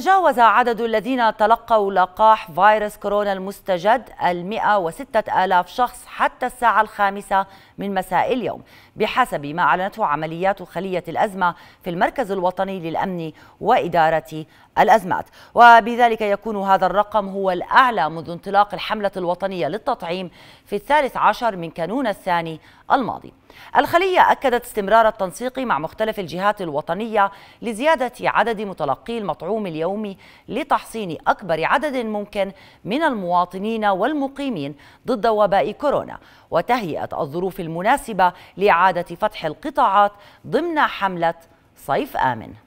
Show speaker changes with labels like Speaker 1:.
Speaker 1: تجاوز عدد الذين تلقوا لقاح فيروس كورونا المستجد المئة وستة آلاف شخص حتى الساعة الخامسة من مساء اليوم بحسب ما أعلنته عمليات خلية الأزمة في المركز الوطني للأمن وإدارة الأزمات وبذلك يكون هذا الرقم هو الأعلى منذ انطلاق الحملة الوطنية للتطعيم في الثالث عشر من كانون الثاني الماضي الخلية أكدت استمرار التنسيق مع مختلف الجهات الوطنية لزيادة عدد متلقي المطعوم اليومي لتحصين أكبر عدد ممكن من المواطنين والمقيمين ضد وباء كورونا وتهيئة الظروف المناسبة لإعادة فتح القطاعات ضمن حملة صيف آمن